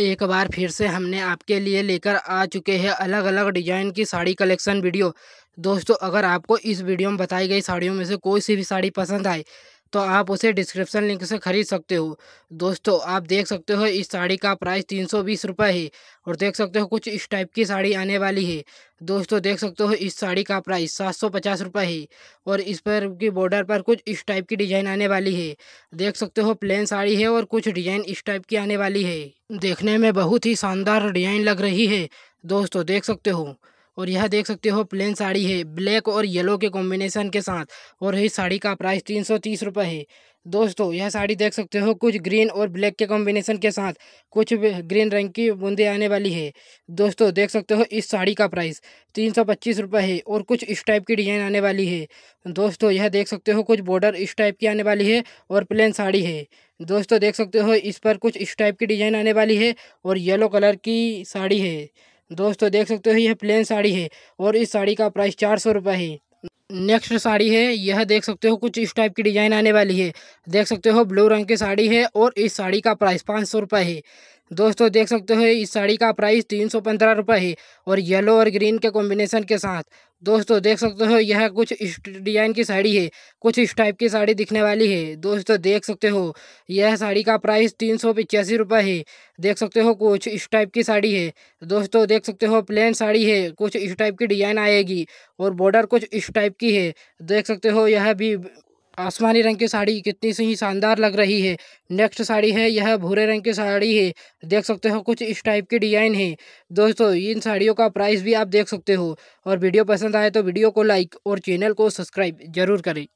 एक बार फिर से हमने आपके लिए लेकर आ चुके हैं अलग अलग डिज़ाइन की साड़ी कलेक्शन वीडियो दोस्तों अगर आपको इस वीडियो में बताई गई साड़ियों में से कोई सी भी साड़ी पसंद आए तो आप उसे डिस्क्रिप्शन लिंक से ख़रीद सकते हो दोस्तों आप देख सकते हो इस साड़ी का प्राइस तीन सौ बीस रुपये है और देख सकते हो कुछ इस टाइप की साड़ी आने वाली है दोस्तों देख सकते हो इस साड़ी का प्राइस सात सौ पचास रुपये है और इस पर की बॉर्डर पर कुछ इस टाइप की डिज़ाइन आने वाली है देख सकते हो प्लेन साड़ी है और कुछ डिज़ाइन इस टाइप की आने वाली है देखने में बहुत ही शानदार डिज़ाइन लग रही है दोस्तों देख सकते हो और यह देख सकते हो प्लेन साड़ी है ब्लैक और येलो के कॉम्बिनेशन के साथ और यह साड़ी का प्राइस तीन सौ तीस रुपये है दोस्तों यह साड़ी देख सकते हो कुछ ग्रीन और ब्लैक के कॉम्बिनेशन के साथ कुछ ग्रीन रंग की बूंदे आने वाली है दोस्तों देख सकते हो इस साड़ी का प्राइस तीन सौ पच्चीस रुपये है और कुछ इस टाइप की डिज़ाइन आने वाली है दोस्तों यह देख सकते हो कुछ बॉर्डर इस टाइप की आने वाली है और प्लेन साड़ी है दोस्तों देख सकते हो इस पर कुछ इस टाइप की डिज़ाइन आने वाली है और येलो कलर की साड़ी है दोस्तों देख सकते हो यह प्लेन साड़ी है और इस साड़ी का प्राइस चार सौ रुपये है नेक्स्ट साड़ी है यह देख सकते हो कुछ इस टाइप की डिज़ाइन आने वाली है देख सकते हो ब्लू रंग की साड़ी है और इस साड़ी का प्राइस पाँच सौ रुपये है तो दोस्तों देख सकते हो इस साड़ी का प्राइस तीन सौ पंद्रह रुपये है और येलो और ग्रीन के कॉम्बिनेशन के साथ दोस्तों देख सकते हो यह कुछ इस डिजाइन की साड़ी है कुछ इस टाइप की साड़ी दिखने वाली है दोस्तों देख सकते हो यह साड़ी का प्राइस तीन सौ पिचासी रुपये है देख सकते हो कुछ इस टाइप की साड़ी है दोस्तों देख सकते हो प्लेन साड़ी है कुछ इस टाइप की डिजाइन आएगी और बॉर्डर कुछ इस टाइप की है देख सकते हो यह भी आसमानी रंग की साड़ी कितनी सी शानदार लग रही है नेक्स्ट साड़ी है यह भूरे रंग की साड़ी है देख सकते हो कुछ इस टाइप की डिजाइन है दोस्तों इन साड़ियों का प्राइस भी आप देख सकते हो और वीडियो पसंद आए तो वीडियो को लाइक और चैनल को सब्सक्राइब जरूर करें